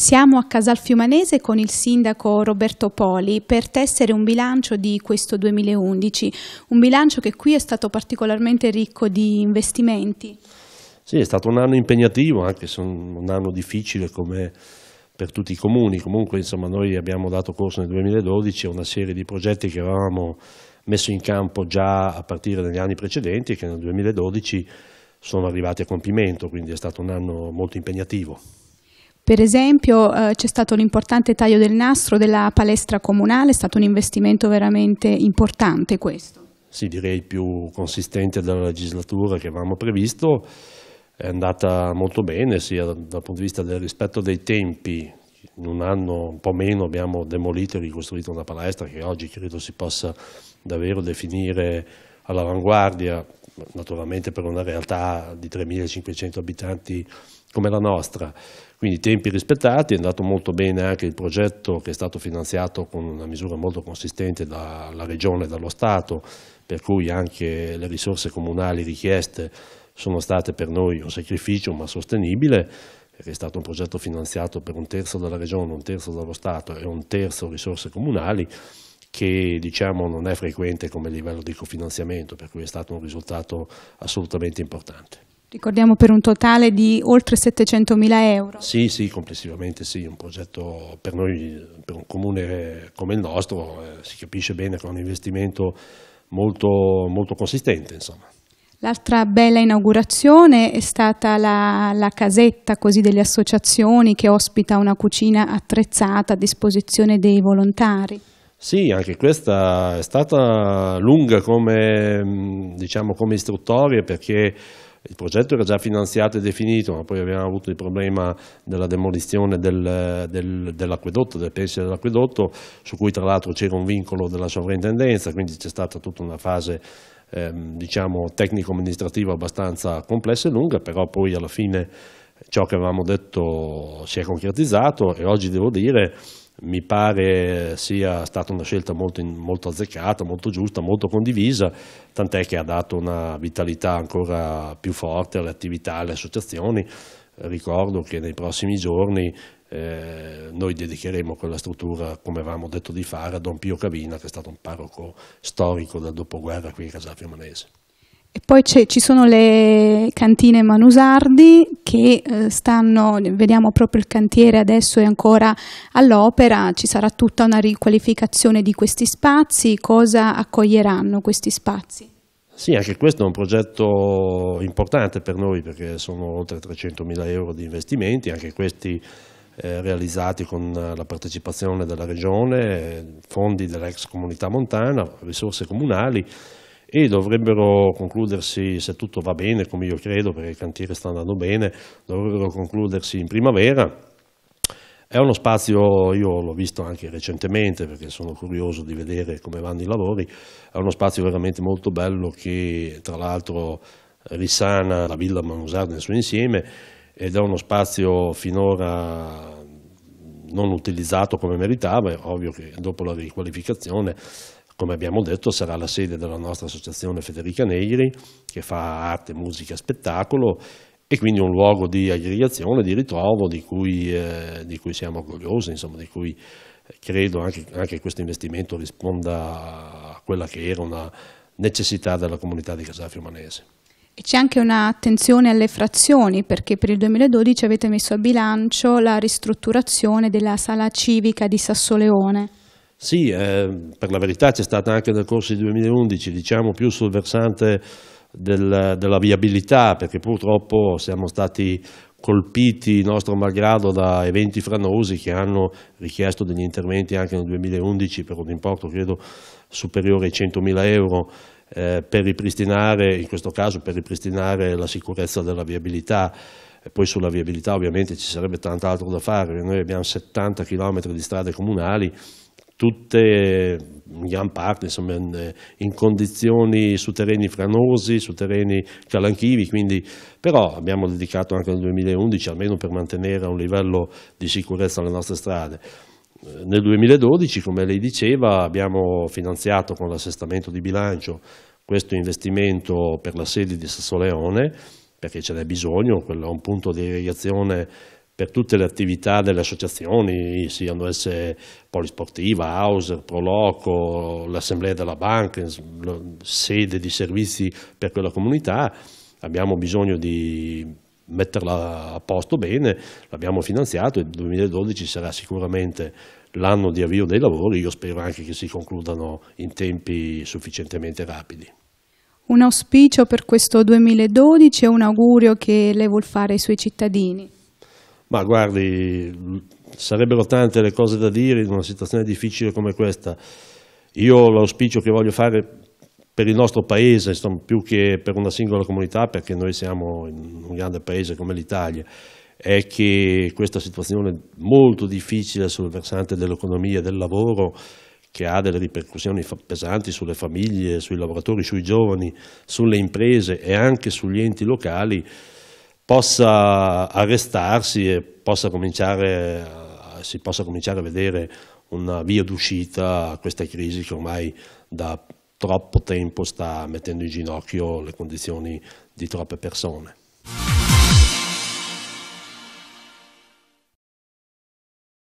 Siamo a Casalfiumanese con il sindaco Roberto Poli per tessere un bilancio di questo 2011, un bilancio che qui è stato particolarmente ricco di investimenti. Sì, è stato un anno impegnativo, anche se un anno difficile come per tutti i comuni. Comunque, insomma, noi abbiamo dato corso nel 2012 a una serie di progetti che avevamo messo in campo già a partire dagli anni precedenti e che nel 2012 sono arrivati a compimento, quindi è stato un anno molto impegnativo. Per esempio eh, c'è stato l'importante taglio del nastro della palestra comunale, è stato un investimento veramente importante questo. Sì, direi più consistente della legislatura che avevamo previsto, è andata molto bene sia dal punto di vista del rispetto dei tempi, in un anno un po' meno abbiamo demolito e ricostruito una palestra che oggi credo si possa davvero definire all'avanguardia naturalmente per una realtà di 3.500 abitanti come la nostra. Quindi tempi rispettati, è andato molto bene anche il progetto che è stato finanziato con una misura molto consistente dalla Regione e dallo Stato, per cui anche le risorse comunali richieste sono state per noi un sacrificio ma sostenibile, perché è stato un progetto finanziato per un terzo dalla Regione, un terzo dallo Stato e un terzo risorse comunali, che diciamo, non è frequente come livello di cofinanziamento, per cui è stato un risultato assolutamente importante. Ricordiamo per un totale di oltre 700 mila euro. Sì, sì, complessivamente sì, un progetto per noi, per un comune come il nostro, eh, si capisce bene che è un investimento molto, molto consistente. Insomma. L'altra bella inaugurazione è stata la, la casetta così, delle associazioni che ospita una cucina attrezzata a disposizione dei volontari. Sì, anche questa è stata lunga come, mm, diciamo, come istruttoria perché il progetto era già finanziato e definito, ma poi abbiamo avuto il problema della demolizione del, del, dell'acquedotto, del pesce dell'acquedotto, su cui tra l'altro c'era un vincolo della sovrintendenza, quindi c'è stata tutta una fase ehm, diciamo, tecnico-amministrativa abbastanza complessa e lunga, però poi alla fine ciò che avevamo detto si è concretizzato e oggi devo dire mi pare sia stata una scelta molto, molto, azzeccata, molto giusta, molto condivisa, tant'è che ha dato una vitalità ancora più forte alle attività, alle associazioni. Ricordo che nei prossimi giorni eh, noi dedicheremo quella struttura, come avevamo detto di fare, a Don Pio Cavina, che è stato un parroco storico del dopoguerra qui in Casal Fiumanese. E poi ci sono le cantine Manusardi che eh, stanno, vediamo proprio il cantiere adesso è ancora all'opera, ci sarà tutta una riqualificazione di questi spazi, cosa accoglieranno questi spazi? Sì, anche questo è un progetto importante per noi perché sono oltre 300 mila euro di investimenti, anche questi eh, realizzati con la partecipazione della Regione, eh, fondi dell'ex comunità montana, risorse comunali e dovrebbero concludersi, se tutto va bene, come io credo, perché il cantiere sta andando bene, dovrebbero concludersi in primavera. È uno spazio, io l'ho visto anche recentemente perché sono curioso di vedere come vanno i lavori, è uno spazio veramente molto bello che tra l'altro risana la villa Manusarda nel suo insieme ed è uno spazio finora non utilizzato come meritava, è ovvio che dopo la riqualificazione come abbiamo detto, sarà la sede della nostra associazione Federica Negri, che fa arte, musica, spettacolo, e quindi un luogo di aggregazione, di ritrovo, di cui, eh, di cui siamo orgogliosi, insomma, di cui credo anche, anche questo investimento risponda a quella che era una necessità della comunità di Casafio Manese. C'è anche un'attenzione alle frazioni perché per il 2012 avete messo a bilancio la ristrutturazione della sala civica di Sassoleone. Sì, eh, per la verità c'è stata anche nel corso del 2011, diciamo più sul versante del, della viabilità, perché purtroppo siamo stati colpiti nostro malgrado da eventi franosi che hanno richiesto degli interventi anche nel 2011 per un importo credo superiore ai 100.000 euro eh, per ripristinare, in questo caso per ripristinare la sicurezza della viabilità. E poi sulla viabilità ovviamente ci sarebbe tant'altro da fare, noi abbiamo 70 km di strade comunali tutte in gran parte insomma, in, condizioni su terreni franosi, su terreni calanchivi, quindi, però abbiamo dedicato anche nel 2011 almeno per mantenere un livello di sicurezza le nostre strade. Eh, nel 2012, come lei diceva, abbiamo finanziato con l'assestamento di bilancio questo investimento per la sede di Sassoleone, perché ce n'è bisogno, quello è un punto di irrigazione per tutte le attività delle associazioni, siano esse Polisportiva, House, Proloco, l'Assemblea della Banca, sede di servizi per quella comunità, abbiamo bisogno di metterla a posto bene, l'abbiamo finanziato e il 2012 sarà sicuramente l'anno di avvio dei lavori, io spero anche che si concludano in tempi sufficientemente rapidi. Un auspicio per questo 2012 e un augurio che lei vuol fare ai suoi cittadini? Ma guardi, sarebbero tante le cose da dire in una situazione difficile come questa. Io l'auspicio che voglio fare per il nostro paese, insomma, più che per una singola comunità, perché noi siamo in un grande paese come l'Italia, è che questa situazione molto difficile sul versante dell'economia e del lavoro che ha delle ripercussioni pesanti sulle famiglie, sui lavoratori, sui giovani, sulle imprese e anche sugli enti locali, possa arrestarsi e possa cominciare, eh, si possa cominciare a vedere una via d'uscita a questa crisi che ormai da troppo tempo sta mettendo in ginocchio le condizioni di troppe persone.